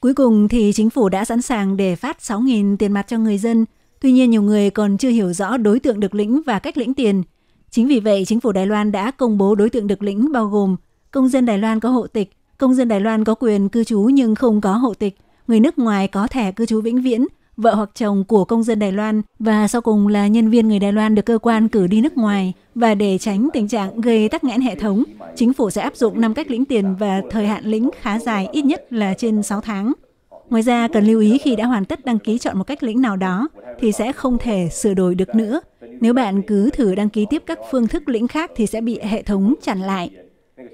Cuối cùng thì chính phủ đã sẵn sàng để phát 6.000 tiền mặt cho người dân. Tuy nhiên nhiều người còn chưa hiểu rõ đối tượng được lĩnh và cách lĩnh tiền. Chính vì vậy, chính phủ Đài Loan đã công bố đối tượng được lĩnh bao gồm công dân Đài Loan có hộ tịch, công dân Đài Loan có quyền cư trú nhưng không có hộ tịch, người nước ngoài có thẻ cư trú vĩnh viễn, vợ hoặc chồng của công dân Đài Loan và sau cùng là nhân viên người Đài Loan được cơ quan cử đi nước ngoài và để tránh tình trạng gây tắc nghẽn hệ thống, chính phủ sẽ áp dụng 5 cách lĩnh tiền và thời hạn lĩnh khá dài ít nhất là trên 6 tháng. Ngoài ra, cần lưu ý khi đã hoàn tất đăng ký chọn một cách lĩnh nào đó thì sẽ không thể sửa đổi được nữa. Nếu bạn cứ thử đăng ký tiếp các phương thức lĩnh khác thì sẽ bị hệ thống chặn lại.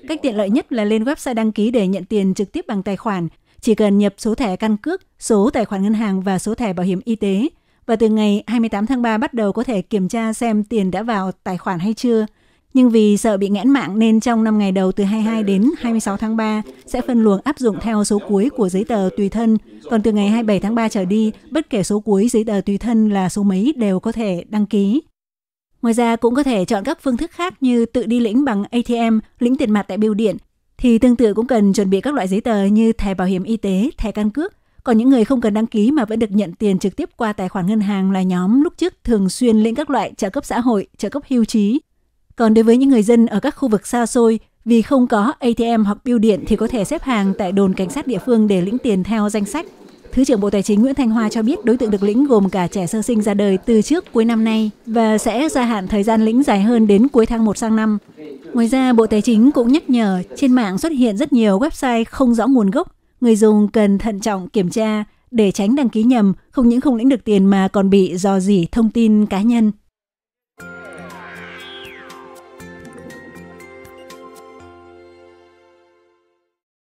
Cách tiện lợi nhất là lên website đăng ký để nhận tiền trực tiếp bằng tài khoản. Chỉ cần nhập số thẻ căn cước, số tài khoản ngân hàng và số thẻ bảo hiểm y tế và từ ngày 28 tháng 3 bắt đầu có thể kiểm tra xem tiền đã vào tài khoản hay chưa. Nhưng vì sợ bị nghẽn mạng nên trong 5 ngày đầu từ 22 đến 26 tháng 3 sẽ phân luồng áp dụng theo số cuối của giấy tờ tùy thân. Còn từ ngày 27 tháng 3 trở đi, bất kể số cuối giấy tờ tùy thân là số mấy đều có thể đăng ký. Ngoài ra cũng có thể chọn các phương thức khác như tự đi lĩnh bằng ATM, lĩnh tiền mặt tại bưu điện, thì tương tự cũng cần chuẩn bị các loại giấy tờ như thẻ bảo hiểm y tế, thẻ căn cước, còn những người không cần đăng ký mà vẫn được nhận tiền trực tiếp qua tài khoản ngân hàng là nhóm lúc trước thường xuyên lĩnh các loại trợ cấp xã hội, trợ cấp hưu trí. Còn đối với những người dân ở các khu vực xa xôi, vì không có ATM hoặc bưu điện thì có thể xếp hàng tại đồn cảnh sát địa phương để lĩnh tiền theo danh sách. Thứ trưởng Bộ Tài chính Nguyễn Thanh Hoa cho biết đối tượng được lĩnh gồm cả trẻ sơ sinh ra đời từ trước cuối năm nay và sẽ gia hạn thời gian lĩnh dài hơn đến cuối tháng 1 sang năm. Ngoài ra, Bộ Tài chính cũng nhắc nhở trên mạng xuất hiện rất nhiều website không rõ nguồn gốc người dùng cần thận trọng kiểm tra để tránh đăng ký nhầm, không những không lĩnh được tiền mà còn bị dò dỉ thông tin cá nhân.